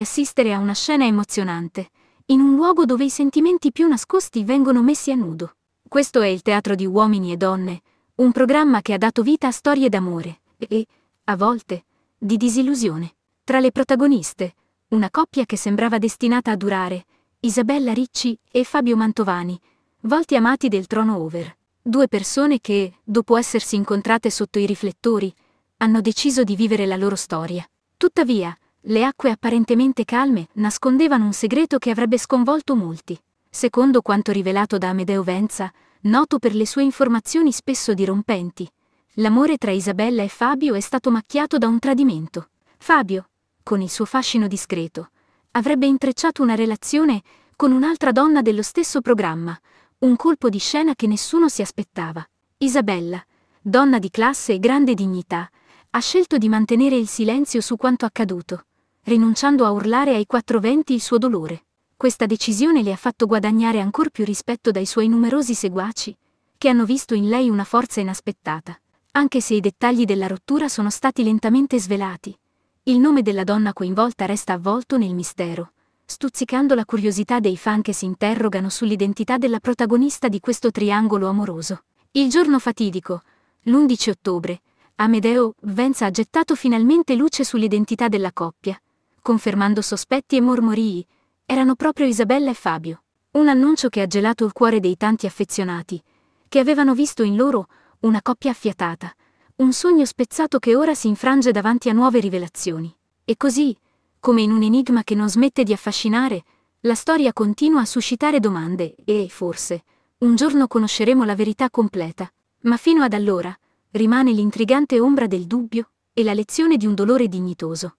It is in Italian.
assistere a una scena emozionante, in un luogo dove i sentimenti più nascosti vengono messi a nudo. Questo è il teatro di Uomini e Donne, un programma che ha dato vita a storie d'amore e, a volte, di disillusione. Tra le protagoniste, una coppia che sembrava destinata a durare, Isabella Ricci e Fabio Mantovani, volti amati del trono over. Due persone che, dopo essersi incontrate sotto i riflettori, hanno deciso di vivere la loro storia. Tuttavia, le acque apparentemente calme nascondevano un segreto che avrebbe sconvolto molti. Secondo quanto rivelato da Amedeo Venza, noto per le sue informazioni spesso dirompenti, l'amore tra Isabella e Fabio è stato macchiato da un tradimento. Fabio, con il suo fascino discreto, avrebbe intrecciato una relazione con un'altra donna dello stesso programma, un colpo di scena che nessuno si aspettava. Isabella, donna di classe e grande dignità, ha scelto di mantenere il silenzio su quanto accaduto rinunciando a urlare ai quattro venti il suo dolore. Questa decisione le ha fatto guadagnare ancor più rispetto dai suoi numerosi seguaci, che hanno visto in lei una forza inaspettata. Anche se i dettagli della rottura sono stati lentamente svelati, il nome della donna coinvolta resta avvolto nel mistero, stuzzicando la curiosità dei fan che si interrogano sull'identità della protagonista di questo triangolo amoroso. Il giorno fatidico, l'11 ottobre, Amedeo Venza ha gettato finalmente luce sull'identità della coppia, confermando sospetti e mormorii, erano proprio Isabella e Fabio. Un annuncio che ha gelato il cuore dei tanti affezionati, che avevano visto in loro una coppia affiatata, un sogno spezzato che ora si infrange davanti a nuove rivelazioni. E così, come in un enigma che non smette di affascinare, la storia continua a suscitare domande e, forse, un giorno conosceremo la verità completa, ma fino ad allora rimane l'intrigante ombra del dubbio e la lezione di un dolore dignitoso.